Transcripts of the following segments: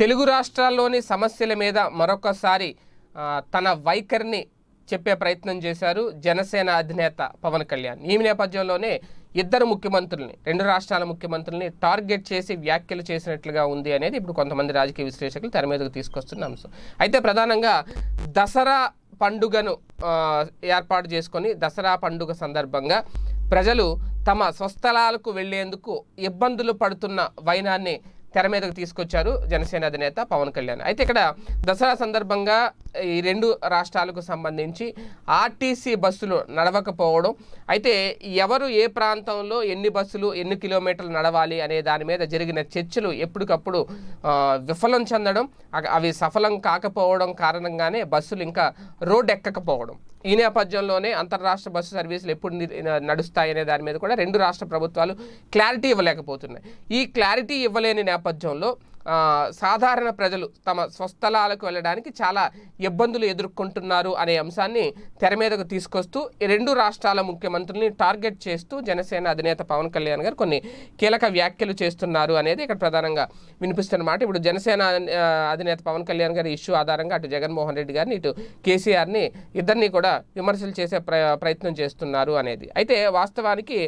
తెలుగు రాష్ట్రాల్లోని సమస్యల మీద మరొకసారి తన వైఖరిని చెప్పే ప్రయత్నం చేశారు జనసేన అధినేత పవన్ కళ్యాణ్ ఈ నేపథ్యంలోనే ఇద్దరు ముఖ్యమంత్రుల్ని రెండు రాష్ట్రాల ముఖ్యమంత్రుల్ని టార్గెట్ చేసి వ్యాఖ్యలు చేసినట్లుగా ఉంది అనేది ఇప్పుడు కొంతమంది రాజకీయ విశ్లేషకులు తెర మీదకు తీసుకొస్తున్న అంశం అయితే ప్రధానంగా దసరా పండుగను ఏర్పాటు చేసుకొని దసరా పండుగ సందర్భంగా ప్రజలు తమ స్వస్థలాలకు వెళ్లేందుకు ఇబ్బందులు పడుతున్న వైనాన్ని తెర మీదకు తీసుకొచ్చారు జనసేన అధినేత పవన్ కళ్యాణ్ అయితే ఇక్కడ దసరా సందర్భంగా ఈ రెండు రాష్ట్రాలకు సంబంధించి ఆర్టీసీ బస్సులు నడవకపోవడం అయితే ఎవరు ఏ ప్రాంతంలో ఎన్ని బస్సులు ఎన్ని కిలోమీటర్లు నడవాలి అనే దాని మీద జరిగిన చర్చలు ఎప్పటికప్పుడు విఫలం చెందడం అవి సఫలం కాకపోవడం కారణంగానే బస్సులు ఇంకా రోడ్ ఎక్కకపోవడం ఈ నేపథ్యంలోనే అంతర్రాష్ట్ర బస్సు సర్వీసులు ఎప్పుడు నడుస్తాయనే దాని మీద కూడా రెండు రాష్ట్ర ప్రభుత్వాలు క్లారిటీ ఇవ్వలేకపోతున్నాయి ఈ క్లారిటీ ఇవ్వలేని నేపథ్యంలో సాధారణ ప్రజలు తమ స్వస్థలాలకు వెళ్ళడానికి చాలా ఇబ్బందులు ఎదుర్కొంటున్నారు అనే అంశాన్ని తెర మీదకు తీసుకొస్తూ రెండు రాష్ట్రాల ముఖ్యమంత్రుల్ని టార్గెట్ చేస్తూ జనసేన అధినేత పవన్ కళ్యాణ్ గారు కొన్ని కీలక వ్యాఖ్యలు చేస్తున్నారు అనేది ఇక్కడ ప్రధానంగా వినిపిస్తున్నమాట ఇప్పుడు జనసేన అధినేత పవన్ కళ్యాణ్ గారి ఇష్యూ ఆధారంగా అటు జగన్మోహన్ రెడ్డి గారిని ఇటు కేసీఆర్ని ఇద్దరిని కూడా విమర్శలు చేసే ప్రయత్నం చేస్తున్నారు అనేది అయితే వాస్తవానికి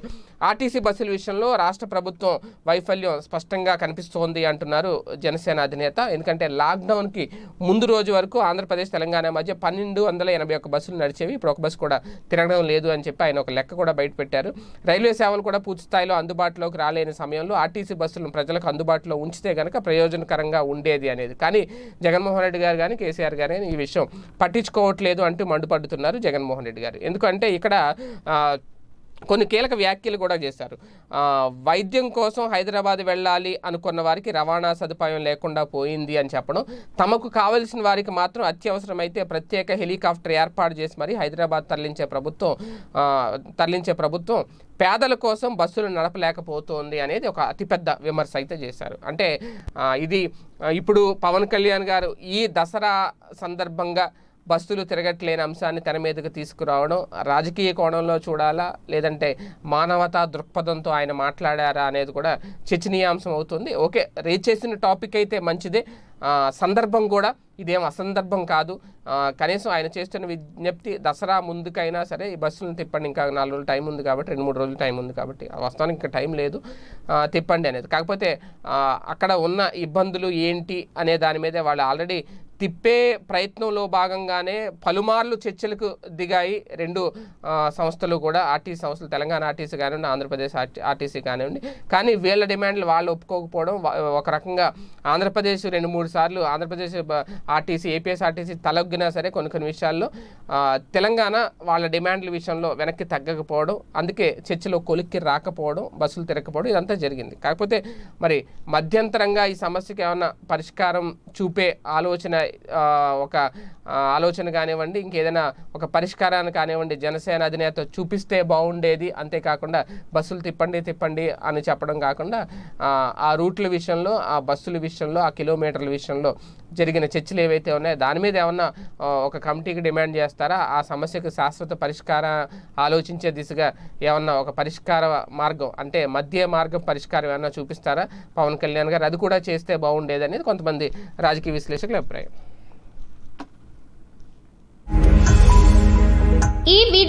ఆర్టీసీ బస్సుల విషయంలో రాష్ట్ర ప్రభుత్వం వైఫల్యం స్పష్టంగా కనిపిస్తోంది అంటున్నారు జనసేన అధినేత ఎందుకంటే లాక్డౌన్కి ముందు రోజు వరకు ఆంధ్రప్రదేశ్ తెలంగాణ మధ్య పన్నెండు వందల ఎనభై ఒక్క బస్సులు నడిచేవి ఇప్పుడు ఒక బస్సు కూడా తిరగడం లేదు అని చెప్పి ఆయన ఒక లెక్క కూడా బయటపెట్టారు రైల్వే సేవలు కూడా పూర్తి స్థాయిలో అందుబాటులోకి రాలేని సమయంలో ఆర్టీసీ బస్సులను ప్రజలకు అందుబాటులో ఉంచితే కనుక ప్రయోజనకరంగా ఉండేది అనేది కానీ జగన్మోహన్ రెడ్డి గారు కానీ కేసీఆర్ గారు కానీ ఈ విషయం పట్టించుకోవట్లేదు అంటూ మండిపడుతున్నారు జగన్మోహన్ రెడ్డి గారు ఎందుకంటే ఇక్కడ కొన్ని కీలక వ్యాఖ్యలు కూడా చేశారు వైద్యం కోసం హైదరాబాద్ వెళ్ళాలి అనుకున్న వారికి రవాణా సదుపాయం లేకుండా పోయింది అని చెప్పడం తమకు కావలసిన వారికి మాత్రం అత్యవసరమైతే ప్రత్యేక హెలికాప్టర్ ఏర్పాటు చేసి మరి హైదరాబాద్ తరలించే ప్రభుత్వం తరలించే ప్రభుత్వం పేదల కోసం బస్సులు నడపలేకపోతుంది అనేది ఒక అతిపెద్ద విమర్శ అయితే చేశారు అంటే ఇది ఇప్పుడు పవన్ కళ్యాణ్ గారు ఈ దసరా సందర్భంగా బస్సులు తిరగట్లేని అంశాన్ని తెర మీదకు తీసుకురావడం రాజకీయ కోణంలో చూడాలా లేదంటే మానవతా దృక్పథంతో ఆయన మాట్లాడారా అనేది కూడా చర్చనీయాంశం అవుతుంది ఓకే రేచేసిన చేసిన టాపిక్ అయితే మంచిదే సందర్భం కూడా ఇదేం అసందర్భం కాదు కనీసం ఆయన చేస్తున్న విజ్ఞప్తి దసరా ముందుకైనా సరే ఈ బస్సులను తిప్పండి ఇంకా నాలుగు రోజులు టైం ఉంది కాబట్టి రెండు మూడు రోజులు టైం ఉంది కాబట్టి వస్తానికి ఇంకా టైం లేదు తిప్పండి అనేది కాకపోతే అక్కడ ఉన్న ఇబ్బందులు ఏంటి అనే దాని మీదే వాళ్ళు ఆల్రెడీ తిప్పే ప్రయత్నంలో భాగంగానే పలుమార్లు చర్చలకు దిగాయి రెండు సంస్థలు కూడా ఆర్టీసీ సంస్థలు తెలంగాణ ఆర్టీసీ కానివ్వండి ఆంధ్రప్రదేశ్ ఆర్టీసీ కానివ్వండి కానీ వీళ్ళ డిమాండ్లు వాళ్ళు ఒప్పుకోకపోవడం ఒక రకంగా ఆంధ్రప్రదేశ్ రెండు మూడు సార్లు ఆంధ్రప్రదేశ్ ఆర్టీసీ ఏపీఎస్ ఆర్టీసీ తలొగ్గినా సరే కొన్ని కొన్ని విషయాల్లో తెలంగాణ వాళ్ళ డిమాండ్ల విషయంలో వెనక్కి తగ్గకపోవడం అందుకే చర్చలో కొలిక్కి రాకపోవడం బస్సులు తిరగకపోవడం ఇదంతా జరిగింది కాకపోతే మరి మధ్యంతరంగా ఈ సమస్యకి ఏమైనా పరిష్కారం చూపే ఆలోచన ఒక ఆలోచన కానివ్వండి ఇంకేదైనా ఒక పరిష్కారాన్ని కానివ్వండి జనసేన అధినేత చూపిస్తే బాగుండేది అంతేకాకుండా బస్సులు తిప్పండి తిప్పండి అని చెప్పడం కాకుండా ఆ రూట్ల విషయంలో ఆ బస్సుల విషయంలో ఆ కిలోమీటర్ల విషయంలో జరిగిన చర్చలు ఏవైతే ఉన్నాయో దాని మీద ఏమన్నా ఒక కమిటీకి డిమాండ్ చేస్తారా ఆ సమస్యకు శాశ్వత పరిష్కార ఆలోచించే దిశగా ఏమన్నా ఒక పరిష్కార మార్గం అంటే మధ్య మార్గం పరిష్కారం ఏమన్నా చూపిస్తారా పవన్ కళ్యాణ్ గారు అది కూడా చేస్తే బాగుండేది అనేది కొంతమంది రాజకీయ విశ్లేషకుల అభిప్రాయం